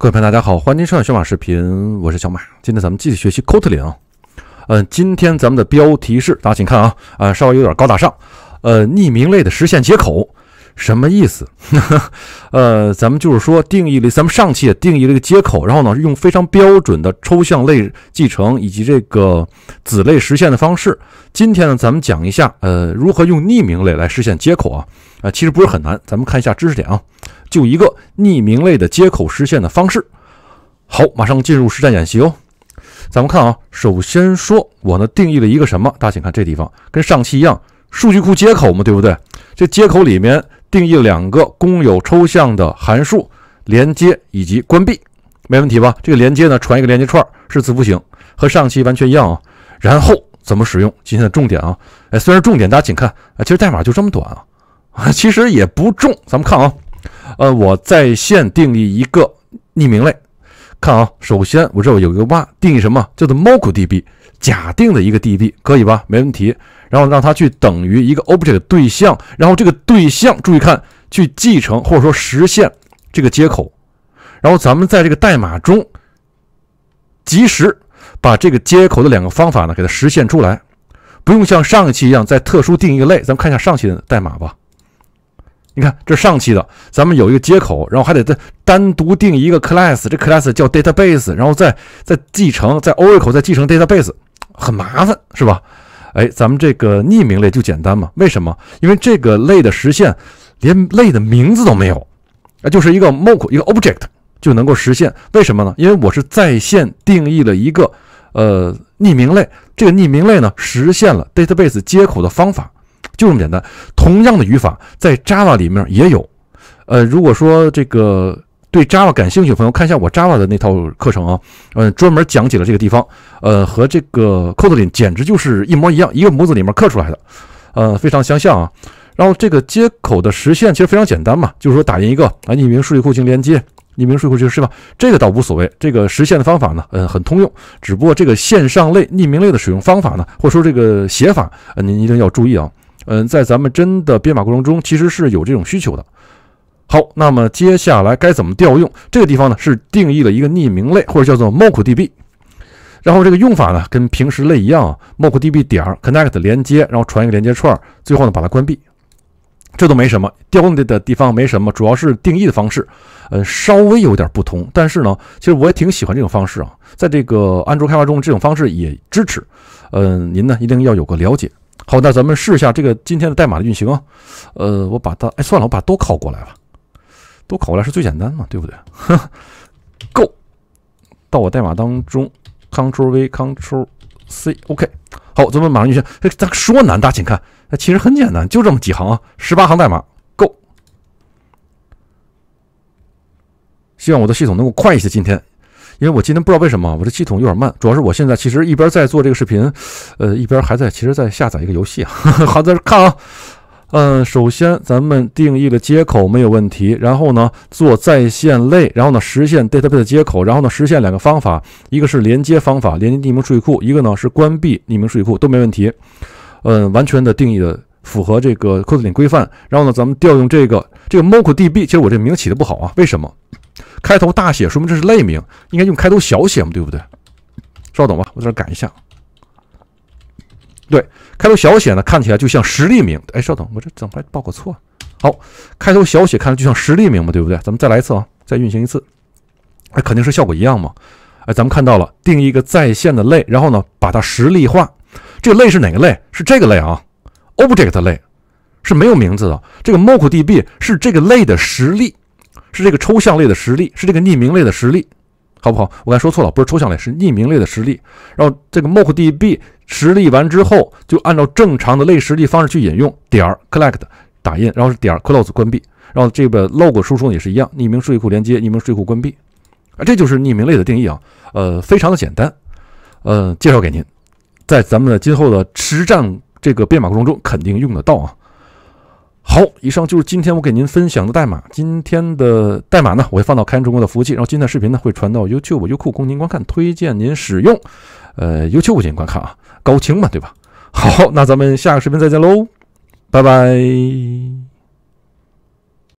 各位朋友，大家好，欢迎收看小马视频，我是小马。今天咱们继续学习 Kotlin 啊。嗯，今天咱们的标题是，大家请看啊，啊，稍微有点高大上，呃，匿名类的实现接口，什么意思？呃，咱们就是说定义了，咱们上期也定义了一个接口，然后呢，用非常标准的抽象类继承以及这个子类实现的方式。今天呢，咱们讲一下，呃，如何用匿名类来实现接口啊。啊，其实不是很难，咱们看一下知识点啊。就一个匿名类的接口实现的方式，好，马上进入实战演习哦。咱们看啊，首先说我呢定义了一个什么？大家请看这地方，跟上期一样，数据库接口嘛，对不对？这接口里面定义两个公有抽象的函数，连接以及关闭，没问题吧？这个连接呢，传一个连接串，是字符型，和上期完全一样啊。然后怎么使用？今天的重点啊！哎，虽然重点，大家请看啊，其实代码就这么短啊啊，其实也不重。咱们看啊。呃，我在线定义一个匿名类，看啊，首先我这有一个哇，定义什么叫做 MockDB，假定的一个 DB，可以吧？没问题。然后让它去等于一个 Object 对象，然后这个对象注意看，去继承或者说实现这个接口，然后咱们在这个代码中，及时把这个接口的两个方法呢给它实现出来，不用像上一期一样再特殊定义类。咱们看一下上期的代码吧。你看，这是上期的，咱们有一个接口，然后还得再单独定一个 class，这 class 叫 database，然后再再继承，在 Oracle 再继承 database，很麻烦，是吧？哎，咱们这个匿名类就简单嘛？为什么？因为这个类的实现连类的名字都没有，啊，就是一个 mock 一个 object 就能够实现。为什么呢？因为我是在线定义了一个呃匿名类，这个匿名类呢实现了 database 接口的方法。就这么简单，同样的语法在 Java 里面也有。呃，如果说这个对 Java 感兴趣的朋友，看一下我 Java 的那套课程啊，嗯，专门讲解了这个地方。呃，和这个 Kotlin 简直就是一模一样，一个模子里面刻出来的，呃，非常相像啊。然后这个接口的实现其实非常简单嘛，就是说打印一个啊，匿名数据库进行连接，匿名数据库就是吧？这个倒无所谓，这个实现的方法呢，呃，很通用。只不过这个线上类、匿名类的使用方法呢，或者说这个写法，呃，您一定要注意啊。嗯，在咱们真的编码过程中，其实是有这种需求的。好，那么接下来该怎么调用这个地方呢？是定义了一个匿名类，或者叫做 MockDB。然后这个用法呢，跟平时类一样，MockDB 啊点 connect 连接，然后传一个连接串，最后呢把它关闭。这都没什么，调用的的地方没什么，主要是定义的方式，嗯，稍微有点不同。但是呢，其实我也挺喜欢这种方式啊。在这个安卓开发中，这种方式也支持。嗯，您呢一定要有个了解。好，那咱们试一下这个今天的代码的运行啊。呃，我把它，哎，算了，我把都拷过来吧，都拷过来是最简单嘛，对不对？Go，到我代码当中 c t r l v c t r l C，OK。好，咱们马上运行。哎，咱说难大，家请看，其实很简单，就这么几行啊，十八行代码。Go，希望我的系统能够快一些，今天。因为我今天不知道为什么我这系统有点慢，主要是我现在其实一边在做这个视频，呃，一边还在其实，在下载一个游戏啊，好在这看啊。嗯，首先咱们定义的接口没有问题，然后呢做在线类，然后呢实现 database 接口，然后呢实现两个方法，一个是连接方法，连接匿名数据库，一个呢是关闭匿名数据库都没问题。嗯，完全的定义的符合这个 c o d i n 规范，然后呢咱们调用这个这个 mockdb，其实我这名起的不好啊，为什么？开头大写说明这是类名，应该用开头小写嘛，对不对？稍等吧，我在这改一下。对，开头小写呢，看起来就像实例名。哎，稍等，我这怎么还报个错？好，开头小写看来就像实例名嘛，对不对？咱们再来一次啊，再运行一次。哎，肯定是效果一样嘛。哎，咱们看到了，定义一个在线的类，然后呢，把它实例化。这个类是哪个类？是这个类啊，Object 类是没有名字的。这个 MockDB 是这个类的实例。是这个抽象类的实力，是这个匿名类的实力，好不好？我刚才说错了，不是抽象类，是匿名类的实力。然后这个 mockdb 实例完之后，就按照正常的类实例方式去引用点 collect 打印，然后是点 close 关闭。然后这个 log 输出也是一样，匿名数据库连接，匿名数据库关闭。啊，这就是匿名类的定义啊，呃，非常的简单，呃，介绍给您，在咱们的今后的实战这个编码过程中肯定用得到啊。好，以上就是今天我给您分享的代码。今天的代码呢，我会放到开源中国的服务器，然后今天的视频呢会传到 YouTube、优酷供您观看，推荐您使用，呃，y o u u t b e 进行观看啊，高清嘛，对吧？好，那咱们下个视频再见喽，拜拜。